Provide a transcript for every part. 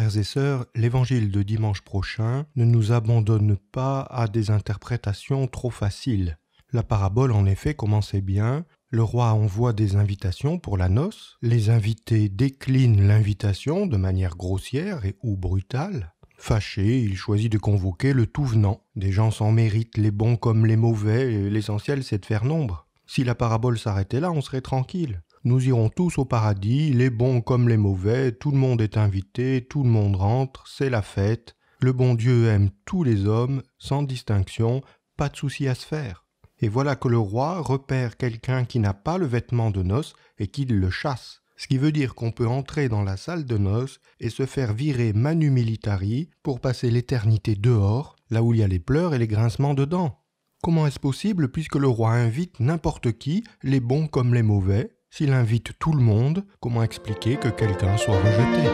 frères et sœurs, l'évangile de dimanche prochain ne nous abandonne pas à des interprétations trop faciles. La parabole en effet commençait bien, le roi envoie des invitations pour la noce, les invités déclinent l'invitation de manière grossière et ou brutale. Fâché, il choisit de convoquer le tout venant. Des gens s'en méritent, les bons comme les mauvais, l'essentiel c'est de faire nombre. Si la parabole s'arrêtait là, on serait tranquille. Nous irons tous au paradis, les bons comme les mauvais, tout le monde est invité, tout le monde rentre, c'est la fête. Le bon Dieu aime tous les hommes, sans distinction, pas de souci à se faire. Et voilà que le roi repère quelqu'un qui n'a pas le vêtement de noces et qu'il le chasse. Ce qui veut dire qu'on peut entrer dans la salle de noces et se faire virer manu militari pour passer l'éternité dehors, là où il y a les pleurs et les grincements de dents. Comment est-ce possible puisque le roi invite n'importe qui, les bons comme les mauvais, s'il invite tout le monde, comment expliquer que quelqu'un soit rejeté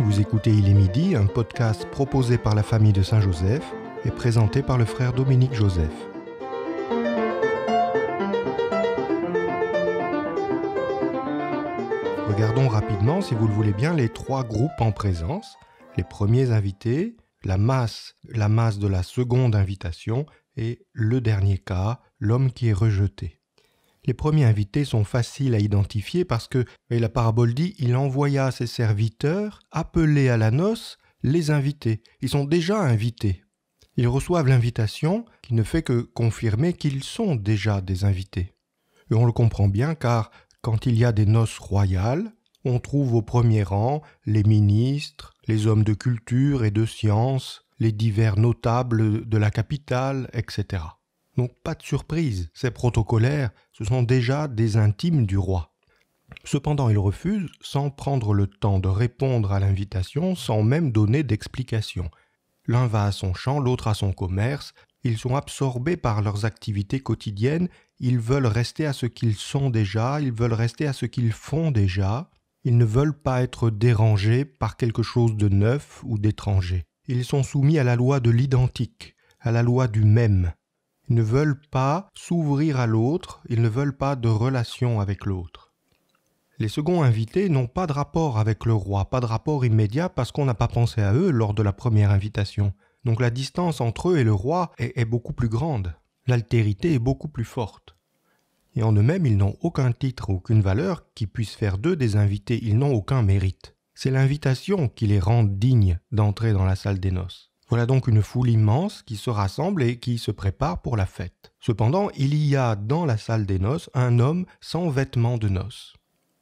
Vous écoutez Il est midi, un podcast proposé par la famille de Saint-Joseph et présenté par le frère Dominique Joseph. Regardons rapidement, si vous le voulez bien, les trois groupes en présence les premiers invités, la masse, la masse de la seconde invitation et le dernier cas, l'homme qui est rejeté. Les premiers invités sont faciles à identifier parce que, et la parabole dit, il envoya ses serviteurs, appelés à la noce, les invités. Ils sont déjà invités. Ils reçoivent l'invitation qui ne fait que confirmer qu'ils sont déjà des invités. Et on le comprend bien car quand il y a des noces royales, on trouve au premier rang les ministres, les hommes de culture et de science, les divers notables de la capitale, etc. Donc pas de surprise, ces protocolaires, ce sont déjà des intimes du roi. Cependant, ils refusent, sans prendre le temps de répondre à l'invitation, sans même donner d'explication. L'un va à son champ, l'autre à son commerce, ils sont absorbés par leurs activités quotidiennes, ils veulent rester à ce qu'ils sont déjà, ils veulent rester à ce qu'ils font déjà, ils ne veulent pas être dérangés par quelque chose de neuf ou d'étranger. Ils sont soumis à la loi de l'identique, à la loi du même. Ils ne veulent pas s'ouvrir à l'autre, ils ne veulent pas de relation avec l'autre. Les seconds invités n'ont pas de rapport avec le roi, pas de rapport immédiat parce qu'on n'a pas pensé à eux lors de la première invitation. Donc la distance entre eux et le roi est, est beaucoup plus grande, l'altérité est beaucoup plus forte et en eux-mêmes ils n'ont aucun titre, aucune valeur qui puisse faire d'eux des invités, ils n'ont aucun mérite. C'est l'invitation qui les rend dignes d'entrer dans la salle des noces. Voilà donc une foule immense qui se rassemble et qui se prépare pour la fête. Cependant, il y a dans la salle des noces un homme sans vêtement de noces.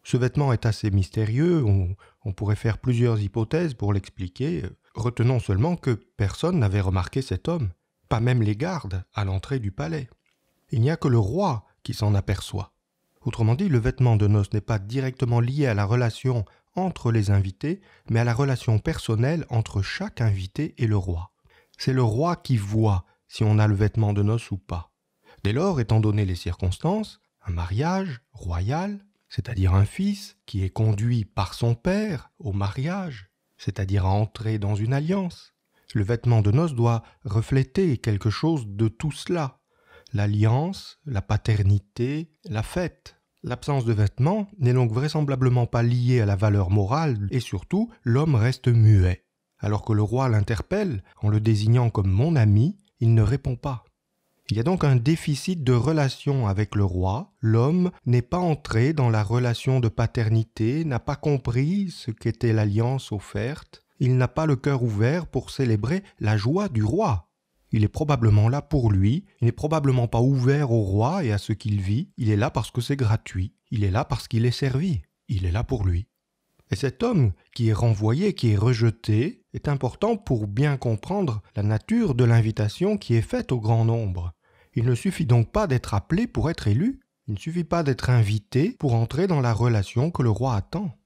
Ce vêtement est assez mystérieux, on, on pourrait faire plusieurs hypothèses pour l'expliquer. Retenons seulement que personne n'avait remarqué cet homme, pas même les gardes à l'entrée du palais. Il n'y a que le roi qui s'en aperçoit. Autrement dit, le vêtement de noces n'est pas directement lié à la relation entre les invités, mais à la relation personnelle entre chaque invité et le roi. C'est le roi qui voit si on a le vêtement de noces ou pas. Dès lors, étant donné les circonstances, un mariage royal, c'est-à-dire un fils qui est conduit par son père au mariage, c'est-à-dire à entrer dans une alliance, le vêtement de noces doit refléter quelque chose de tout cela, l'alliance, la paternité, la fête. L'absence de vêtements n'est donc vraisemblablement pas liée à la valeur morale et surtout l'homme reste muet. Alors que le roi l'interpelle en le désignant comme mon ami, il ne répond pas. Il y a donc un déficit de relation avec le roi, l'homme n'est pas entré dans la relation de paternité, n'a pas compris ce qu'était l'alliance offerte, il n'a pas le cœur ouvert pour célébrer la joie du roi, il est probablement là pour lui, il n'est probablement pas ouvert au roi et à ce qu'il vit, il est là parce que c'est gratuit, il est là parce qu'il est servi, il est là pour lui. Et cet homme qui est renvoyé, qui est rejeté, est important pour bien comprendre la nature de l'invitation qui est faite au grand nombre. Il ne suffit donc pas d'être appelé pour être élu, il ne suffit pas d'être invité pour entrer dans la relation que le roi attend.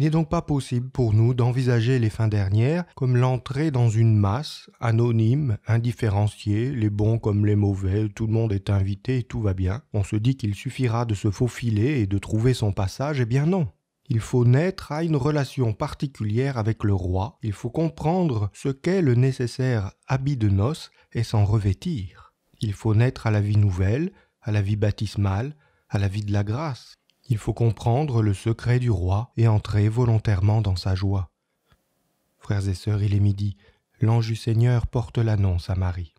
Il n'est donc pas possible pour nous d'envisager les fins dernières comme l'entrée dans une masse, anonyme, indifférenciée, les bons comme les mauvais, tout le monde est invité et tout va bien. On se dit qu'il suffira de se faufiler et de trouver son passage, eh bien non. Il faut naître à une relation particulière avec le roi, il faut comprendre ce qu'est le nécessaire habit de noces et s'en revêtir. Il faut naître à la vie nouvelle, à la vie baptismale, à la vie de la grâce. Il faut comprendre le secret du roi et entrer volontairement dans sa joie. Frères et sœurs, il est midi. L'ange du Seigneur porte l'annonce à Marie.